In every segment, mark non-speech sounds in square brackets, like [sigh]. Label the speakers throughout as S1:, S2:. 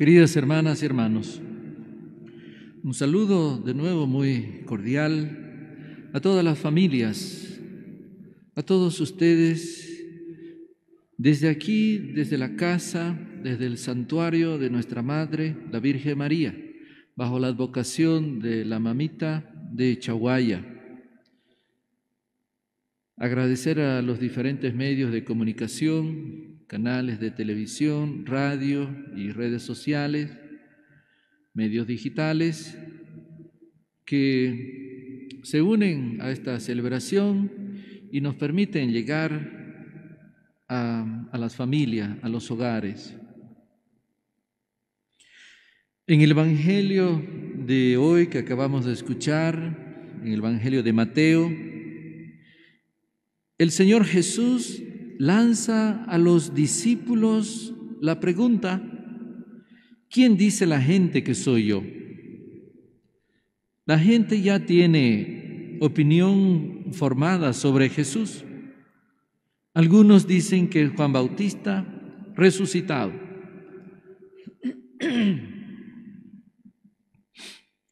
S1: Queridas hermanas y hermanos, un saludo de nuevo muy cordial a todas las familias, a todos ustedes, desde aquí, desde la casa, desde el santuario de nuestra Madre, la Virgen María, bajo la advocación de la mamita de Chaguaya. Agradecer a los diferentes medios de comunicación, canales de televisión, radio y redes sociales, medios digitales, que se unen a esta celebración y nos permiten llegar a, las familias, a los hogares. En el Evangelio de hoy que acabamos de escuchar, en el Evangelio de Mateo, el Señor Jesús lanza a los discípulos la pregunta, ¿quién dice la gente que soy yo? La gente ya tiene opinión formada sobre Jesús. Algunos dicen que es Juan Bautista resucitado.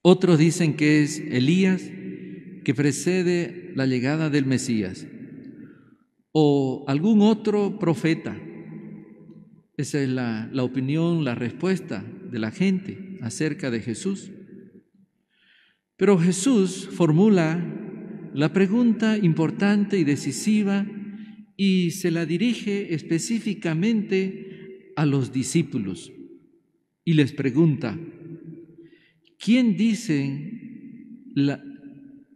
S1: Otros dicen que es Elías que precede la llegada del Mesías o algún otro profeta. Esa es la, opinión, la respuesta de la gente acerca de Jesús. Pero Jesús formula la pregunta importante y decisiva y se la dirige específicamente a los discípulos y les pregunta, ¿quién dicen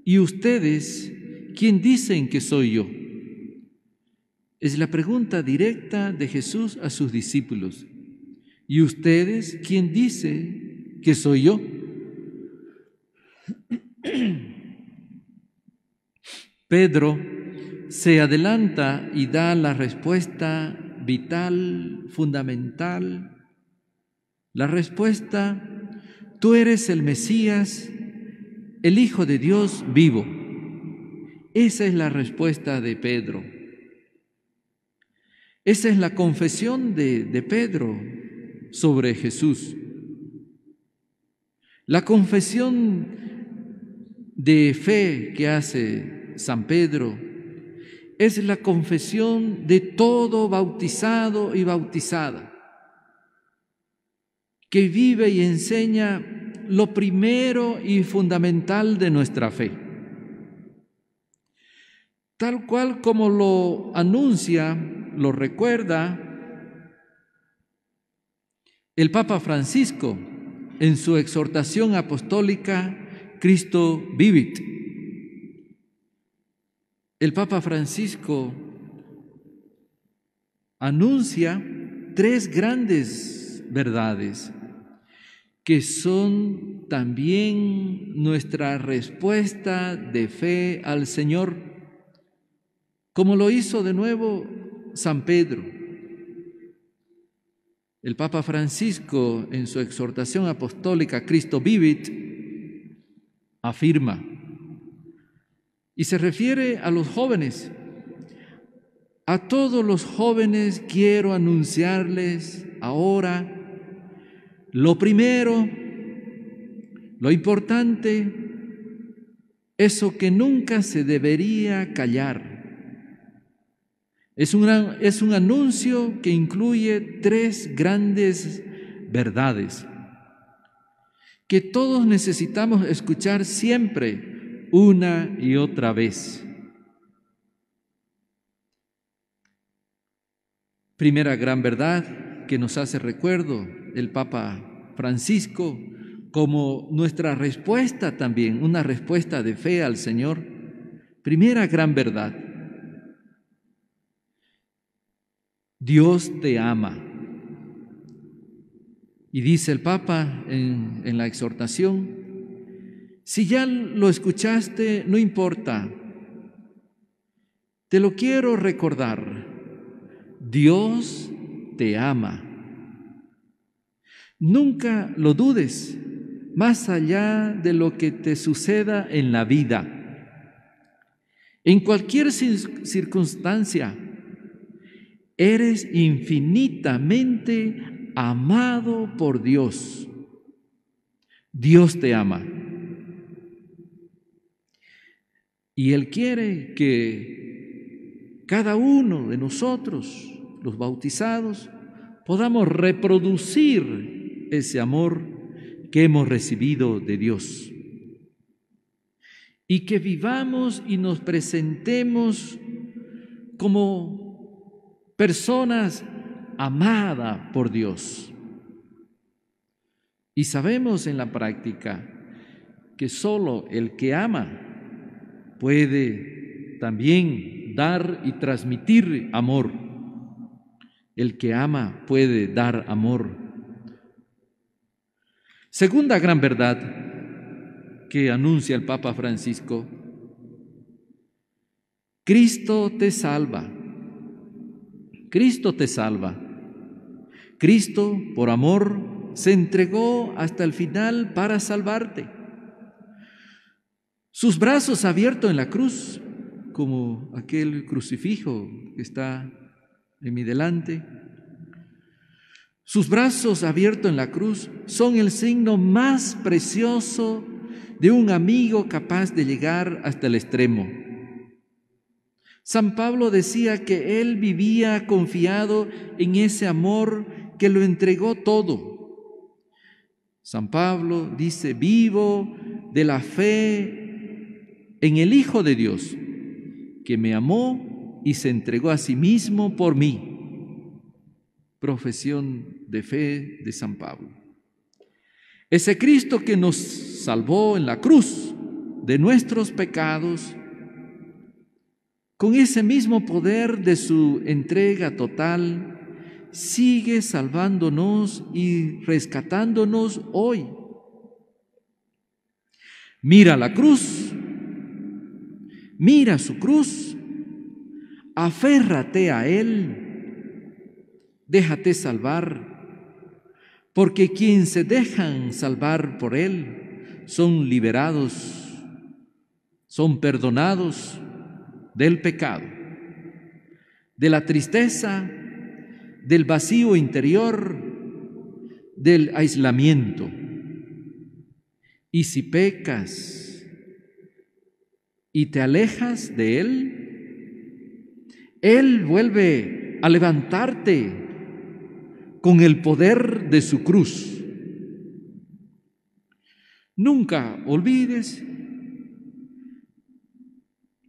S1: y ustedes quién dicen que soy yo? Es la pregunta directa de Jesús a sus discípulos. ¿Y ustedes quién dice que soy yo? [clears throat] Pedro se adelanta y da la respuesta vital, fundamental. La respuesta, tú eres el Mesías, el Hijo de Dios vivo. Esa es la respuesta de Pedro. Esa es la confesión de, Pedro sobre Jesús. La confesión de fe que hace San Pedro es la confesión de todo bautizado y bautizada, que vive y enseña lo primero y fundamental de nuestra fe. Tal cual como lo anuncia lo recuerda el Papa Francisco en su exhortación apostólica Cristo Vivit. El Papa Francisco anuncia tres grandes verdades que son también nuestra respuesta de fe al Señor, como lo hizo de nuevo San Pedro. El Papa Francisco, en su exhortación apostólica Cristo Vivit, afirma, y se refiere a los jóvenes, a todos los jóvenes quiero anunciarles ahora lo primero, lo importante, eso que nunca se debería callar es un, es un anuncio que incluye tres grandes verdades que todos necesitamos escuchar siempre, una y otra vez. Primera gran verdad que nos hace recuerdo el Papa Francisco como nuestra respuesta también, una respuesta de fe al Señor. Primera gran verdad, Dios te ama. Y dice el Papa en, la exhortación, si ya lo escuchaste, no importa, te lo quiero recordar, Dios te ama. Nunca lo dudes, más allá de lo que te suceda en la vida, en cualquier circunstancia, Eres infinitamente amado por Dios. Dios te ama. Y Él quiere que cada uno de nosotros, los bautizados, podamos reproducir ese amor que hemos recibido de Dios. Y que vivamos y nos presentemos como personas amada por Dios. Y sabemos en la práctica que solo el que ama puede también dar y transmitir amor. El que ama puede dar amor. Segunda gran verdad que anuncia el Papa Francisco, Cristo te salva. Cristo te salva. Cristo, por amor, se entregó hasta el final para salvarte. Sus brazos abiertos en la cruz, como aquel crucifijo que está en mi delante, sus brazos abiertos en la cruz son el signo más precioso de un amigo capaz de llegar hasta el extremo. San Pablo decía que él vivía confiado en ese amor que lo entregó todo. San Pablo dice, vivo de la fe en el Hijo de Dios, que me amó y se entregó a sí mismo por mí. Profesión de fe de San Pablo. Ese Cristo que nos salvó en la cruz de nuestros pecados, con ese mismo poder de su entrega total, sigue salvándonos y rescatándonos hoy. Mira la cruz, mira su cruz, aférrate a él, déjate salvar, porque quien se dejan salvar por él son liberados, son perdonados, del pecado, de la tristeza, del vacío interior, del aislamiento. Y si pecas y te alejas de Él, Él vuelve a levantarte con el poder de su cruz. Nunca olvides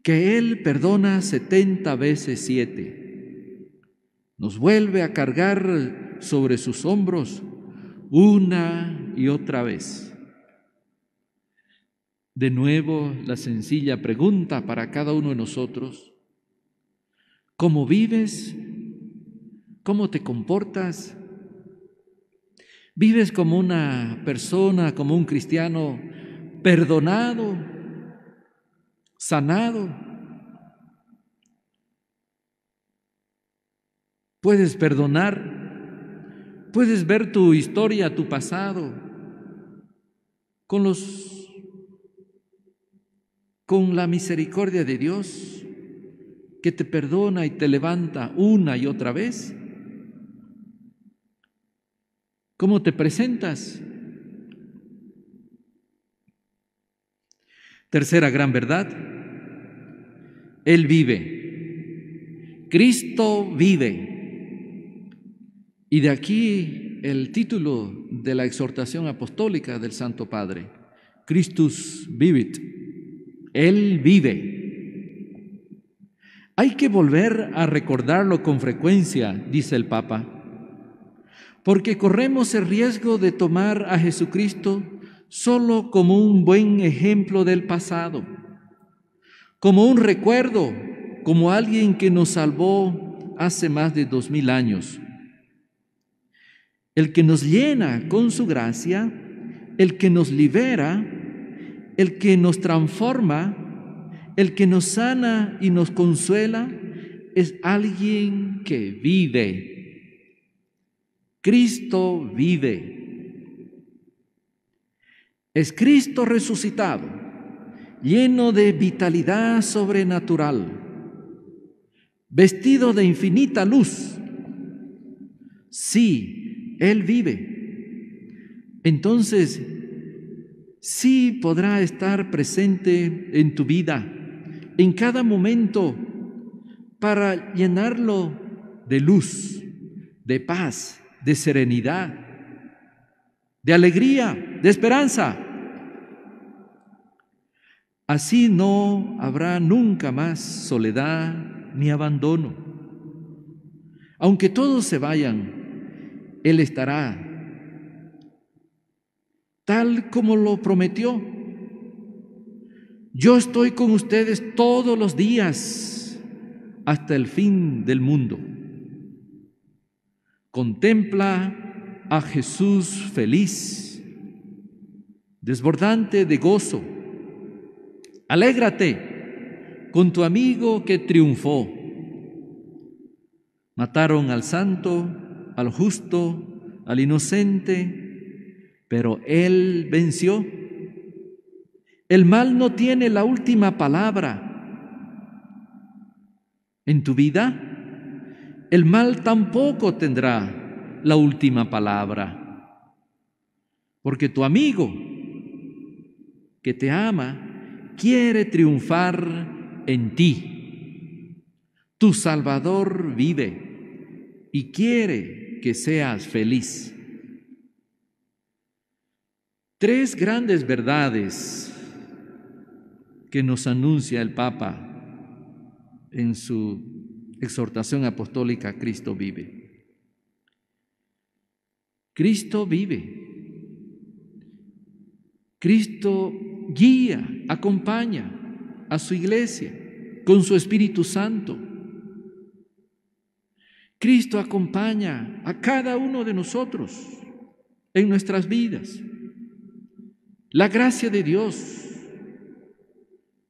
S1: que Él perdona setenta veces siete. Nos vuelve a cargar sobre sus hombros una y otra vez. De nuevo, la sencilla pregunta para cada uno de nosotros, ¿cómo vives? ¿Cómo te comportas? ¿Vives como una persona, como un cristiano perdonado, sanado. Puedes perdonar, puedes ver tu historia, tu pasado, con los con la misericordia de Dios que te perdona y te levanta una y otra vez. ¿Cómo te presentas? Tercera gran verdad, él vive. Cristo vive. Y de aquí el título de la exhortación apostólica del Santo Padre, Christus vivit. Él vive. Hay que volver a recordarlo con frecuencia, dice el Papa, porque corremos el riesgo de tomar a Jesucristo solo como un buen ejemplo del pasado como un recuerdo, como alguien que nos salvó hace más de dos mil años. El que nos llena con su gracia, el que nos libera, el que nos transforma, el que nos sana y nos consuela, es alguien que vive. Cristo vive. Es Cristo resucitado lleno de vitalidad sobrenatural, vestido de infinita luz. Sí, Él vive. Entonces, sí podrá estar presente en tu vida, en cada momento, para llenarlo de luz, de paz, de serenidad, de alegría, de esperanza. Así no habrá nunca más soledad ni abandono. Aunque todos se vayan, Él estará, tal como lo prometió. Yo estoy con ustedes todos los días hasta el fin del mundo. Contempla a Jesús feliz, desbordante de gozo Alégrate con tu amigo que triunfó. Mataron al santo, al justo, al inocente, pero él venció. El mal no tiene la última palabra. En tu vida, el mal tampoco tendrá la última palabra, porque tu amigo que te ama, quiere triunfar en ti. Tu Salvador vive y quiere que seas feliz. Tres grandes verdades que nos anuncia el Papa en su exhortación apostólica Cristo vive. Cristo vive. Cristo guía, acompaña a su iglesia con su Espíritu Santo. Cristo acompaña a cada uno de nosotros en nuestras vidas. La gracia de Dios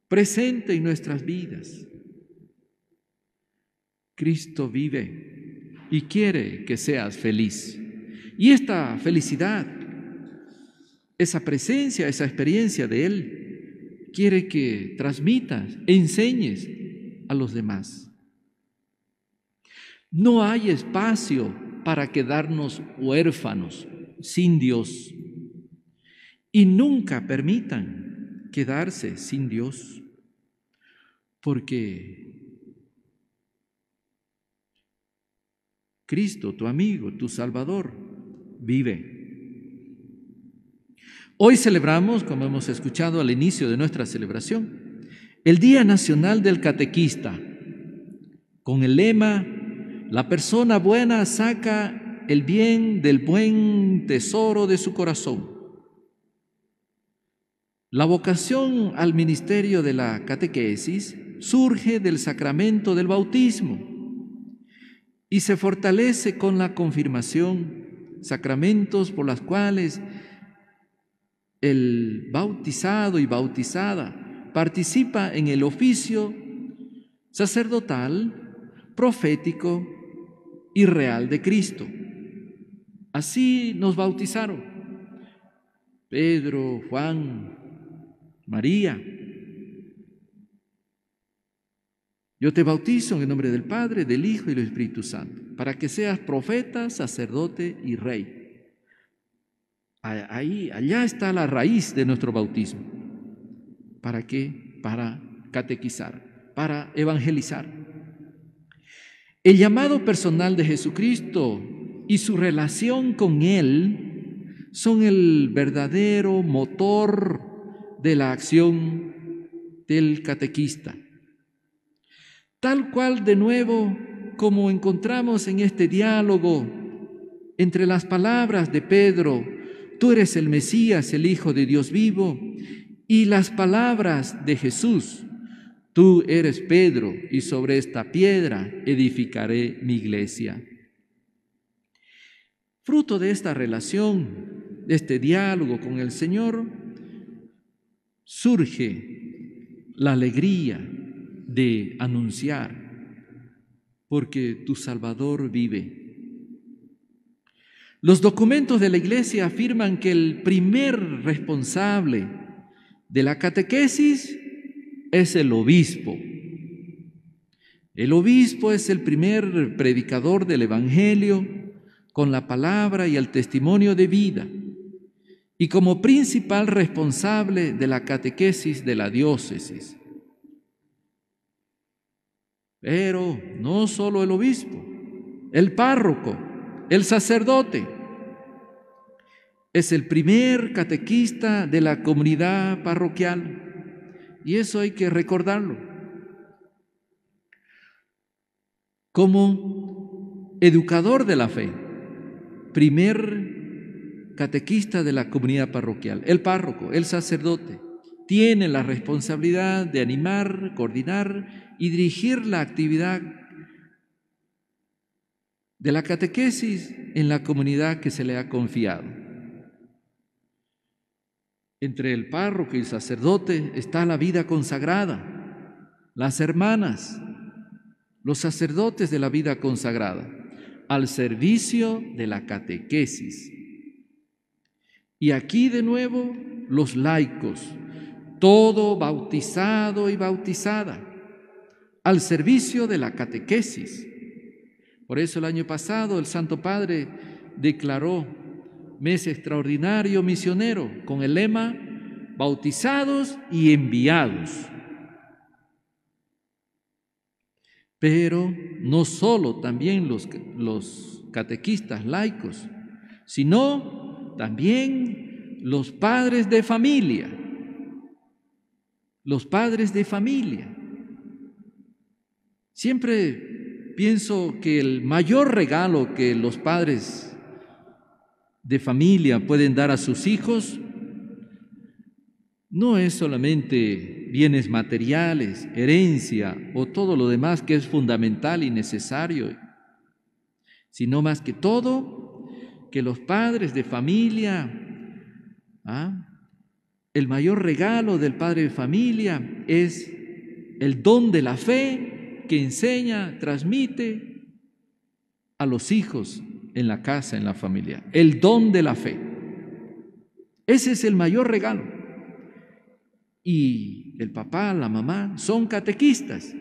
S1: presente en nuestras vidas. Cristo vive y quiere que seas feliz. Y esta felicidad esa presencia, esa experiencia de Él. Quiere que transmitas, enseñes a los demás. No hay espacio para quedarnos huérfanos, sin Dios. Y nunca permitan quedarse sin Dios, porque Cristo, tu amigo, tu Salvador, vive. Hoy celebramos, como hemos escuchado al inicio de nuestra celebración, el Día Nacional del Catequista, con el lema, la persona buena saca el bien del buen tesoro de su corazón. La vocación al ministerio de la catequesis surge del sacramento del bautismo y se fortalece con la confirmación, sacramentos por los cuales el bautizado y bautizada participa en el oficio sacerdotal, profético y real de Cristo. Así nos bautizaron Pedro, Juan, María. Yo te bautizo en el nombre del Padre, del Hijo y del Espíritu Santo, para que seas profeta, sacerdote y rey. Ahí, allá está la raíz de nuestro bautismo. ¿Para qué? Para catequizar, para evangelizar. El llamado personal de Jesucristo y su relación con Él son el verdadero motor de la acción del catequista. Tal cual de nuevo como encontramos en este diálogo entre las palabras de Pedro tú eres el Mesías, el Hijo de Dios vivo, y las palabras de Jesús, tú eres Pedro, y sobre esta piedra edificaré mi iglesia. Fruto de esta relación, de este diálogo con el Señor, surge la alegría de anunciar, porque tu Salvador vive. Los documentos de la iglesia afirman que el primer responsable de la catequesis es el obispo. El obispo es el primer predicador del Evangelio con la palabra y el testimonio de vida y como principal responsable de la catequesis de la diócesis. Pero no solo el obispo, el párroco, el sacerdote, es el primer catequista de la comunidad parroquial y eso hay que recordarlo. Como educador de la fe, primer catequista de la comunidad parroquial, el párroco, el sacerdote, tiene la responsabilidad de animar, coordinar y dirigir la actividad de la catequesis en la comunidad que se le ha confiado. Entre el párroco y el sacerdote está la vida consagrada, las hermanas, los sacerdotes de la vida consagrada, al servicio de la catequesis. Y aquí de nuevo los laicos, todo bautizado y bautizada, al servicio de la catequesis. Por eso el año pasado el Santo Padre declaró mes extraordinario misionero, con el lema bautizados y enviados. Pero no solo también los, los catequistas laicos, sino también los padres de familia, los padres de familia. Siempre pienso que el mayor regalo que los padres de familia pueden dar a sus hijos no es solamente bienes materiales, herencia o todo lo demás que es fundamental y necesario, sino más que todo que los padres de familia, ¿ah? el mayor regalo del padre de familia es el don de la fe que enseña, transmite a los hijos en la casa, en la familia. El don de la fe. Ese es el mayor regalo. Y el papá, la mamá son catequistas.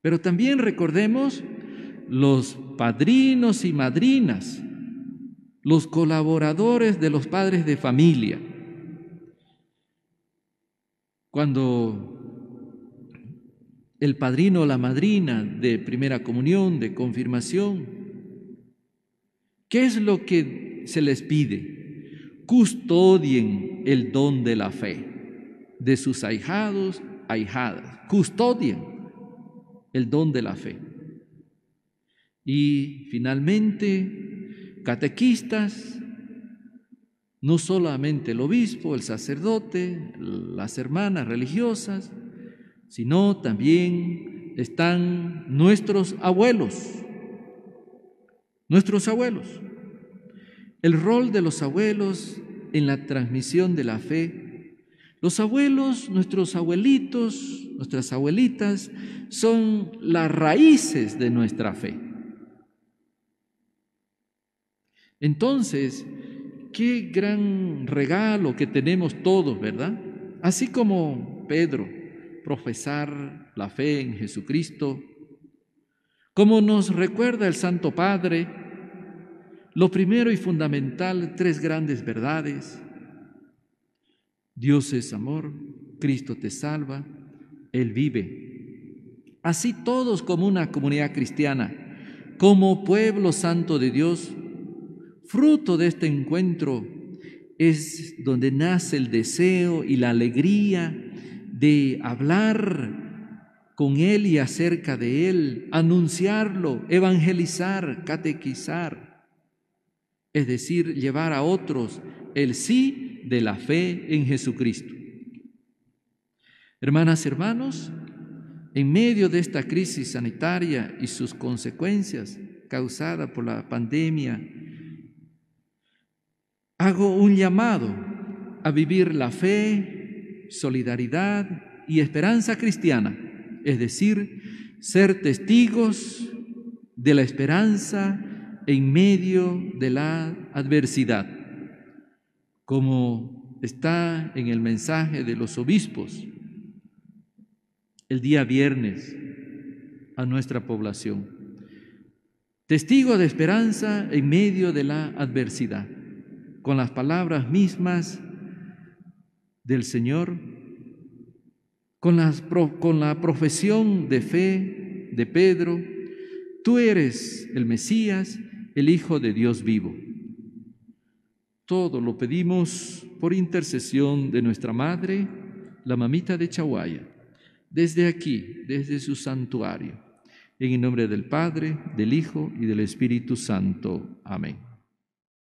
S1: Pero también recordemos los padrinos y madrinas, los colaboradores de los padres de familia. Cuando el padrino o la madrina de primera comunión, de confirmación, ¿Qué es lo que se les pide? Custodien el don de la fe de sus ahijados, ahijadas. Custodien el don de la fe. Y finalmente, catequistas, no solamente el obispo, el sacerdote, las hermanas religiosas, sino también están nuestros abuelos, nuestros abuelos. El rol de los abuelos en la transmisión de la fe. Los abuelos, nuestros abuelitos, nuestras abuelitas, son las raíces de nuestra fe. Entonces, qué gran regalo que tenemos todos, ¿verdad? Así como Pedro, profesar la fe en Jesucristo, como nos recuerda el Santo Padre, lo primero y fundamental, tres grandes verdades. Dios es amor, Cristo te salva, Él vive. Así todos como una comunidad cristiana, como pueblo santo de Dios, fruto de este encuentro es donde nace el deseo y la alegría de hablar con Él y acerca de Él, anunciarlo, evangelizar, catequizar, es decir, llevar a otros el sí de la fe en Jesucristo. Hermanas, hermanos, en medio de esta crisis sanitaria y sus consecuencias causadas por la pandemia, hago un llamado a vivir la fe, solidaridad y esperanza cristiana es decir, ser testigos de la esperanza en medio de la adversidad, como está en el mensaje de los obispos el día viernes a nuestra población. Testigos de esperanza en medio de la adversidad, con las palabras mismas del Señor con, la profesión de fe de Pedro, tú eres el Mesías, el Hijo de Dios vivo. Todo lo pedimos por intercesión de nuestra Madre, la mamita de Chahuaya, desde aquí, desde su santuario. En el nombre del Padre, del Hijo y del Espíritu Santo. Amén.